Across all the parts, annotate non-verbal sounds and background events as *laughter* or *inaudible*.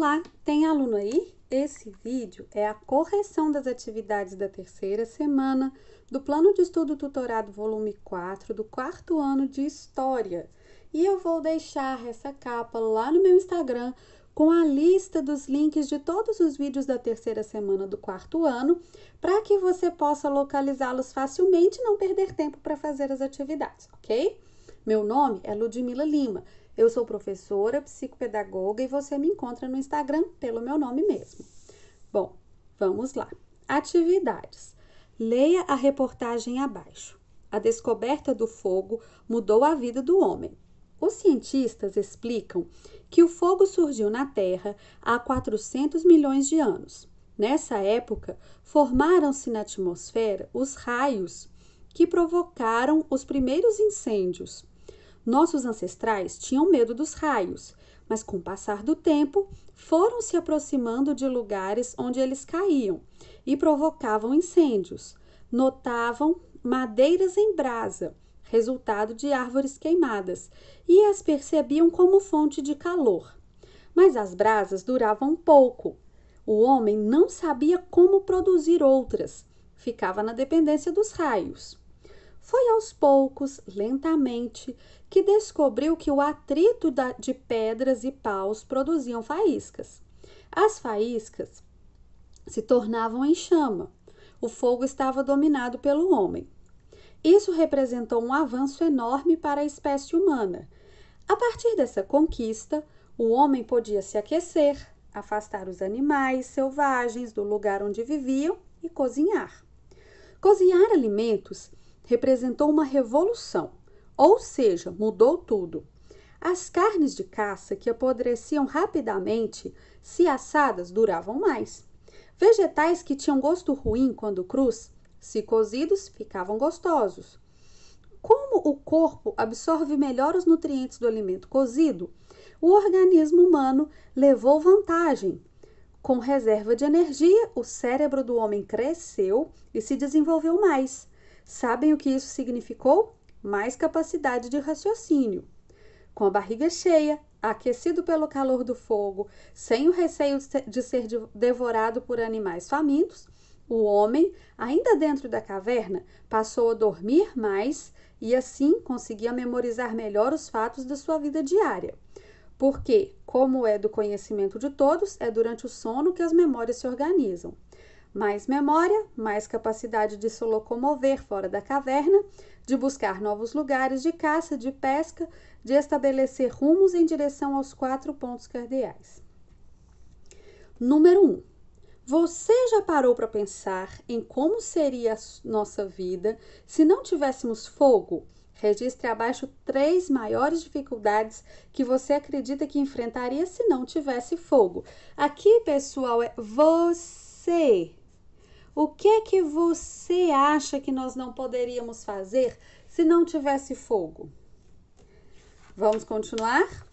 Olá, tem aluno aí? Esse vídeo é a correção das atividades da terceira semana do Plano de Estudo Tutorado Volume 4 do quarto ano de História. E eu vou deixar essa capa lá no meu Instagram com a lista dos links de todos os vídeos da terceira semana do quarto ano para que você possa localizá-los facilmente e não perder tempo para fazer as atividades, ok? Meu nome é Ludmila Lima eu sou professora, psicopedagoga e você me encontra no Instagram pelo meu nome mesmo. Bom, vamos lá. Atividades. Leia a reportagem abaixo. A descoberta do fogo mudou a vida do homem. Os cientistas explicam que o fogo surgiu na Terra há 400 milhões de anos. Nessa época, formaram-se na atmosfera os raios que provocaram os primeiros incêndios. Nossos ancestrais tinham medo dos raios, mas com o passar do tempo foram se aproximando de lugares onde eles caíam e provocavam incêndios. Notavam madeiras em brasa, resultado de árvores queimadas, e as percebiam como fonte de calor. Mas as brasas duravam pouco. O homem não sabia como produzir outras, ficava na dependência dos raios. Foi aos poucos, lentamente, que descobriu que o atrito de pedras e paus produziam faíscas. As faíscas se tornavam em chama. O fogo estava dominado pelo homem. Isso representou um avanço enorme para a espécie humana. A partir dessa conquista, o homem podia se aquecer, afastar os animais selvagens do lugar onde viviam e cozinhar. Cozinhar alimentos representou uma revolução, ou seja, mudou tudo. As carnes de caça que apodreciam rapidamente, se assadas, duravam mais. Vegetais que tinham gosto ruim quando crus, se cozidos, ficavam gostosos. Como o corpo absorve melhor os nutrientes do alimento cozido, o organismo humano levou vantagem. Com reserva de energia, o cérebro do homem cresceu e se desenvolveu mais. Sabem o que isso significou? Mais capacidade de raciocínio. Com a barriga cheia, aquecido pelo calor do fogo, sem o receio de ser devorado por animais famintos, o homem, ainda dentro da caverna, passou a dormir mais e assim conseguia memorizar melhor os fatos da sua vida diária. Porque, como é do conhecimento de todos, é durante o sono que as memórias se organizam mais memória, mais capacidade de se locomover fora da caverna, de buscar novos lugares de caça, de pesca, de estabelecer rumos em direção aos quatro pontos cardeais. Número 1. Um, você já parou para pensar em como seria a nossa vida se não tivéssemos fogo? Registre abaixo três maiores dificuldades que você acredita que enfrentaria se não tivesse fogo. Aqui, pessoal, é você o que é que você acha que nós não poderíamos fazer se não tivesse fogo? Vamos continuar?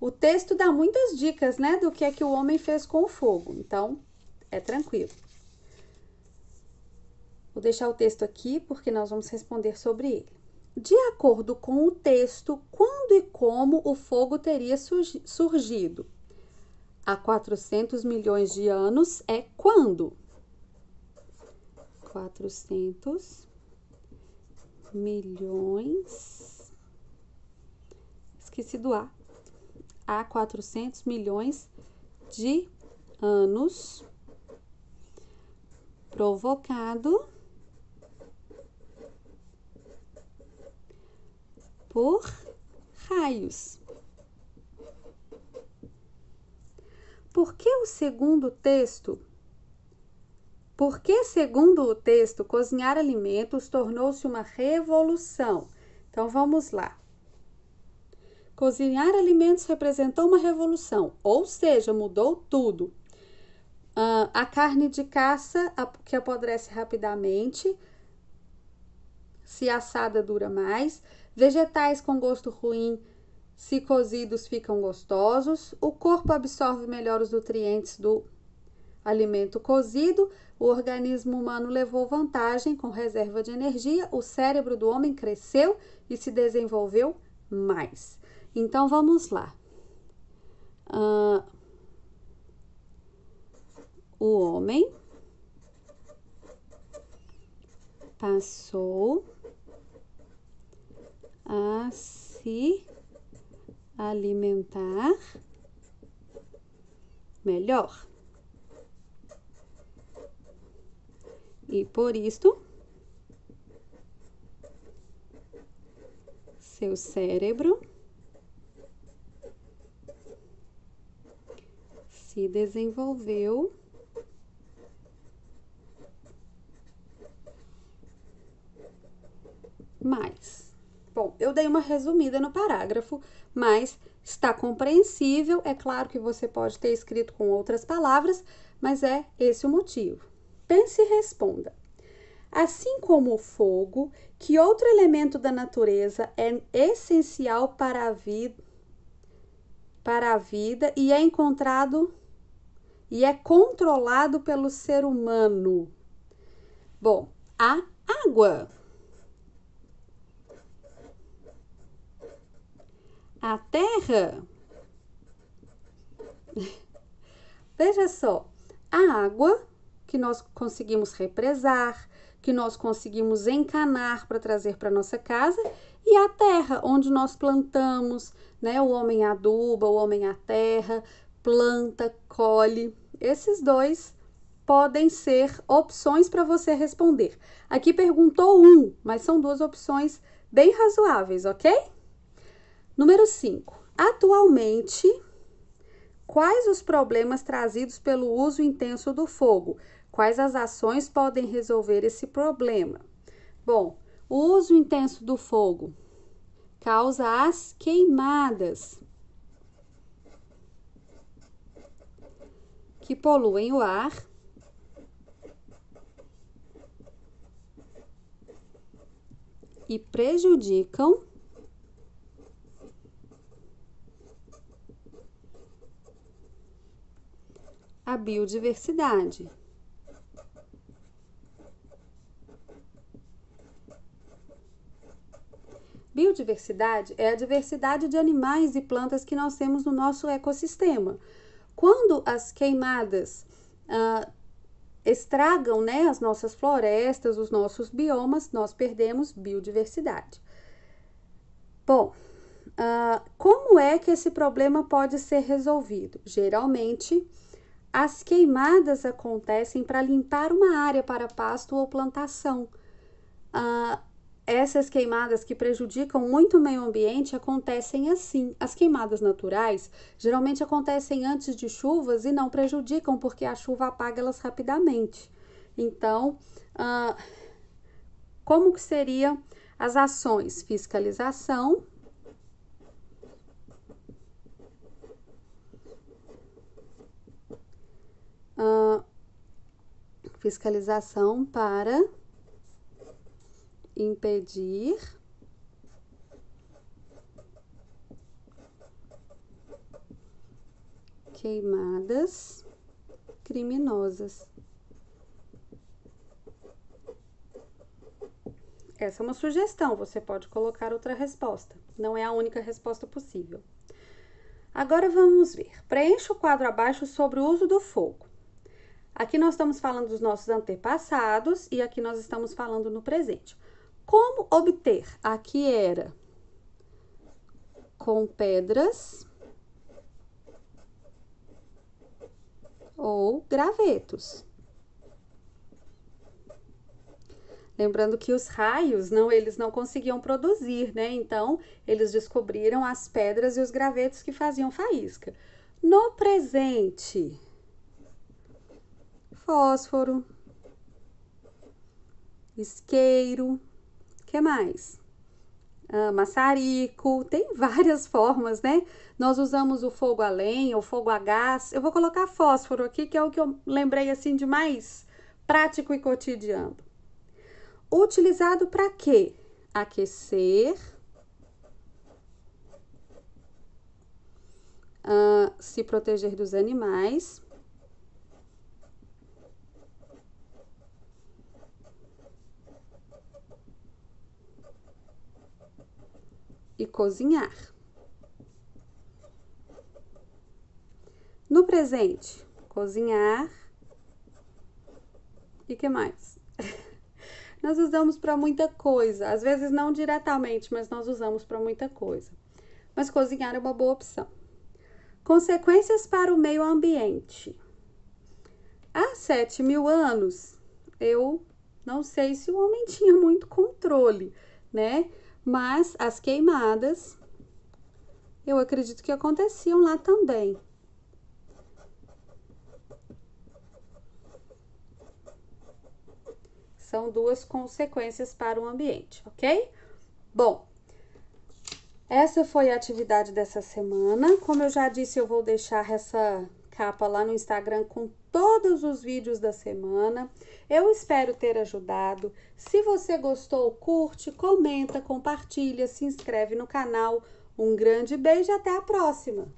O texto dá muitas dicas, né, do que é que o homem fez com o fogo. Então, é tranquilo. Vou deixar o texto aqui porque nós vamos responder sobre ele. De acordo com o texto, quando e como o fogo teria surgido? Há 400 milhões de anos é quando? quatrocentos milhões. Esqueci do A. Há 400 milhões de anos provocado por raios. Por que o segundo texto porque, segundo o texto, cozinhar alimentos tornou-se uma revolução. Então vamos lá. Cozinhar alimentos representou uma revolução, ou seja, mudou tudo. Uh, a carne de caça, a, que apodrece rapidamente, se assada dura mais. Vegetais com gosto ruim, se cozidos, ficam gostosos. O corpo absorve melhor os nutrientes do alimento cozido, o organismo humano levou vantagem com reserva de energia, o cérebro do homem cresceu e se desenvolveu mais. Então vamos lá. Uh, o homem passou a se alimentar melhor. E por isto, seu cérebro se desenvolveu mais. Bom, eu dei uma resumida no parágrafo, mas está compreensível. É claro que você pode ter escrito com outras palavras, mas é esse o motivo. Pense e responda. Assim como o fogo, que outro elemento da natureza é essencial para a vida, para a vida e é encontrado e é controlado pelo ser humano? Bom, a água. A terra. *laughs* Veja só, a água que nós conseguimos represar, que nós conseguimos encanar para trazer para nossa casa, e a terra onde nós plantamos, né? O homem aduba, o homem a terra, planta, colhe. Esses dois podem ser opções para você responder. Aqui perguntou um, mas são duas opções bem razoáveis, ok? Número 5. Atualmente, quais os problemas trazidos pelo uso intenso do fogo? Quais as ações podem resolver esse problema? Bom, o uso intenso do fogo causa as queimadas que poluem o ar e prejudicam a biodiversidade. biodiversidade é a diversidade de animais e plantas que nós temos no nosso ecossistema. Quando as queimadas ah, estragam né, as nossas florestas, os nossos biomas, nós perdemos biodiversidade. Bom, ah, como é que esse problema pode ser resolvido? Geralmente, as queimadas acontecem para limpar uma área para pasto ou plantação. Uh, essas queimadas que prejudicam muito o meio ambiente acontecem assim. As queimadas naturais geralmente acontecem antes de chuvas e não prejudicam porque a chuva apaga elas rapidamente. Então, ah, como que seriam as ações? Fiscalização, Uh, fiscalização para impedir queimadas criminosas. Essa é uma sugestão, você pode colocar outra resposta. Não é a única resposta possível. Agora vamos ver. Preencha o quadro abaixo sobre o uso do fogo. Aqui nós estamos falando dos nossos antepassados e aqui nós estamos falando no presente. Como obter? Aqui era com pedras ou gravetos. Lembrando que os raios, não, eles não conseguiam produzir, né? Então, eles descobriram as pedras e os gravetos que faziam faísca. No presente, fósforo, isqueiro, que mais? Ah, maçarico, tem *laughs* várias formas, né? Nós usamos o fogo a lenha, o fogo a gás. Eu vou colocar fósforo aqui, que é o que eu lembrei assim de mais prático e cotidiano. Utilizado para quê? Aquecer, ah, se proteger dos animais e cozinhar. No presente, cozinhar. E que mais? *laughs* nós usamos para muita coisa, às vezes não diretamente, mas nós usamos para muita coisa. Mas cozinhar é uma boa opção. Consequências para o meio ambiente. Há 7 mil anos, eu não sei se o homem *laughs* tinha muito controle, né? Mas as queimadas, eu acredito que aconteciam lá também. São duas consequências para o ambiente, ok? Bom, essa foi a atividade dessa semana. Como eu já disse, eu vou deixar essa capa lá no Instagram com todos os vídeos da semana. Eu espero ter ajudado. Se você gostou, curte, comenta, compartilha, se inscreve no canal. Um grande beijo e até a próxima!